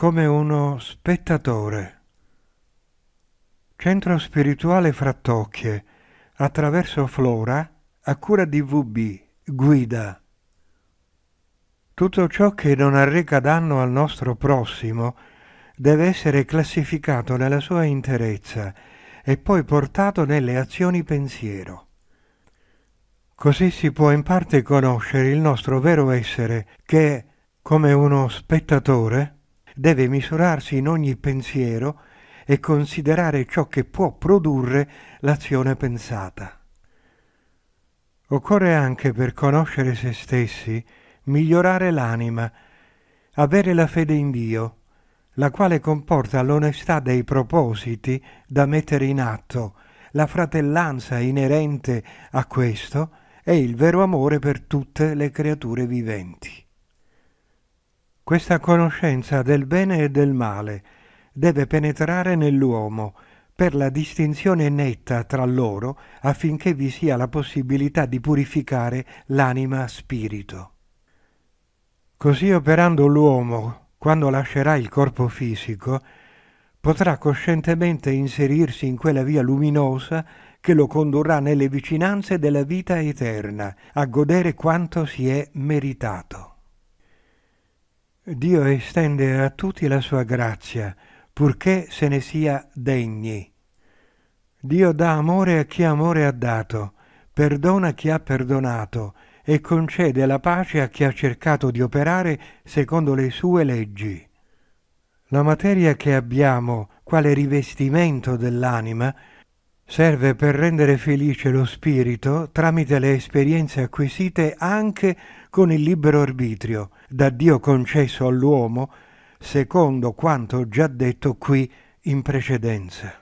come uno spettatore. Centro spirituale Frattocchie, attraverso Flora, a cura di VB, guida. Tutto ciò che non arreca danno al nostro prossimo deve essere classificato nella sua interezza e poi portato nelle azioni pensiero. Così si può in parte conoscere il nostro vero essere che, come uno spettatore, deve misurarsi in ogni pensiero e considerare ciò che può produrre l'azione pensata. Occorre anche per conoscere se stessi migliorare l'anima, avere la fede in Dio, la quale comporta l'onestà dei propositi da mettere in atto, la fratellanza inerente a questo e il vero amore per tutte le creature viventi. Questa conoscenza del bene e del male deve penetrare nell'uomo per la distinzione netta tra loro affinché vi sia la possibilità di purificare l'anima spirito. Così operando l'uomo, quando lascerà il corpo fisico, potrà coscientemente inserirsi in quella via luminosa che lo condurrà nelle vicinanze della vita eterna, a godere quanto si è meritato. Dio estende a tutti la sua grazia, purché se ne sia degni. Dio dà amore a chi amore ha dato, perdona chi ha perdonato e concede la pace a chi ha cercato di operare secondo le sue leggi. La materia che abbiamo, quale rivestimento dell'anima, serve per rendere felice lo spirito tramite le esperienze acquisite anche con il libero arbitrio, da Dio concesso all'uomo, secondo quanto già detto qui in precedenza.